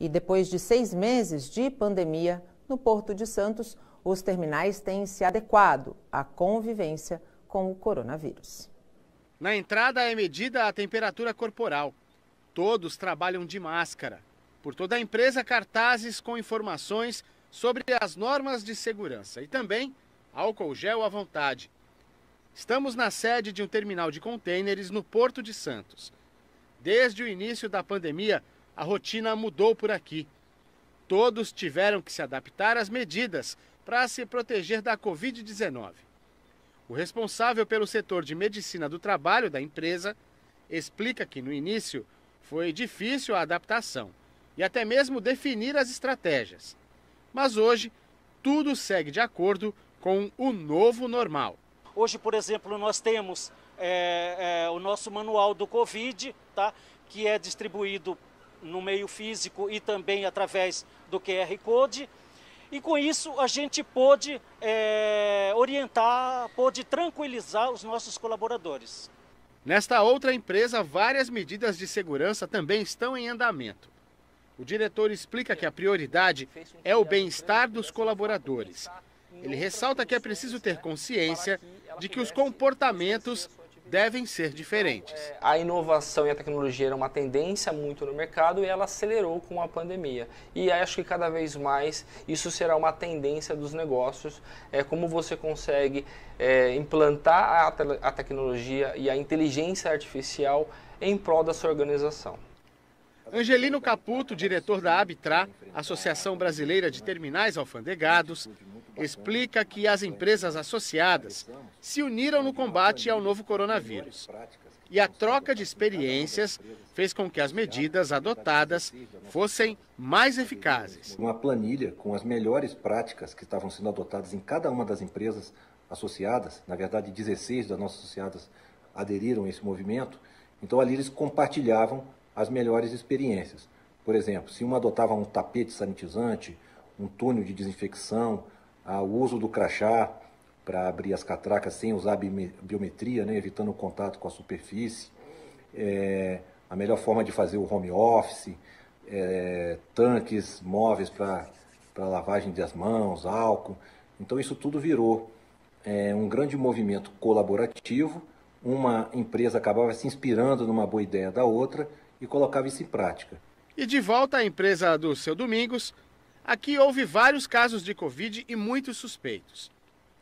E depois de seis meses de pandemia, no Porto de Santos, os terminais têm se adequado à convivência com o coronavírus. Na entrada é medida a temperatura corporal. Todos trabalham de máscara. Por toda a empresa, cartazes com informações sobre as normas de segurança e também álcool gel à vontade. Estamos na sede de um terminal de contêineres no Porto de Santos. Desde o início da pandemia, a rotina mudou por aqui. Todos tiveram que se adaptar às medidas para se proteger da Covid-19. O responsável pelo setor de medicina do trabalho da empresa explica que no início foi difícil a adaptação e até mesmo definir as estratégias. Mas hoje, tudo segue de acordo com o novo normal. Hoje, por exemplo, nós temos é, é, o nosso manual do Covid, tá? que é distribuído no meio físico e também através do QR Code. E com isso a gente pôde é, orientar, pôde tranquilizar os nossos colaboradores. Nesta outra empresa, várias medidas de segurança também estão em andamento. O diretor explica que a prioridade é o bem-estar dos colaboradores. Ele ressalta que é preciso ter consciência de que os comportamentos devem ser diferentes. Então, é, a inovação e a tecnologia era uma tendência muito no mercado e ela acelerou com a pandemia. E acho que cada vez mais isso será uma tendência dos negócios, é como você consegue é, implantar a, te a tecnologia e a inteligência artificial em prol da sua organização. Angelino Caputo, diretor da Abtra, Associação Brasileira de Terminais Alfandegados, explica que as empresas associadas se uniram no combate ao novo coronavírus. E a troca de experiências fez com que as medidas adotadas fossem mais eficazes. Uma planilha com as melhores práticas que estavam sendo adotadas em cada uma das empresas associadas, na verdade 16 das nossas associadas aderiram a esse movimento, então ali eles compartilhavam as melhores experiências. Por exemplo, se uma adotava um tapete sanitizante, um túnel de desinfecção, o uso do crachá para abrir as catracas sem usar biometria, né, evitando o contato com a superfície, é, a melhor forma de fazer o home office, é, tanques móveis para lavagem das mãos, álcool. Então isso tudo virou é, um grande movimento colaborativo. Uma empresa acabava se inspirando numa boa ideia da outra e colocava isso em prática. E de volta à empresa do seu Domingos, Aqui houve vários casos de Covid e muitos suspeitos.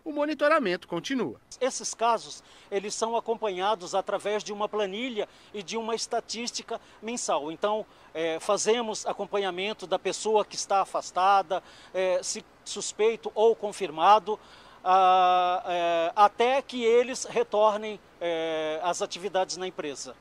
O monitoramento continua. Esses casos, eles são acompanhados através de uma planilha e de uma estatística mensal. Então, é, fazemos acompanhamento da pessoa que está afastada, é, se suspeito ou confirmado, a, é, até que eles retornem é, às atividades na empresa.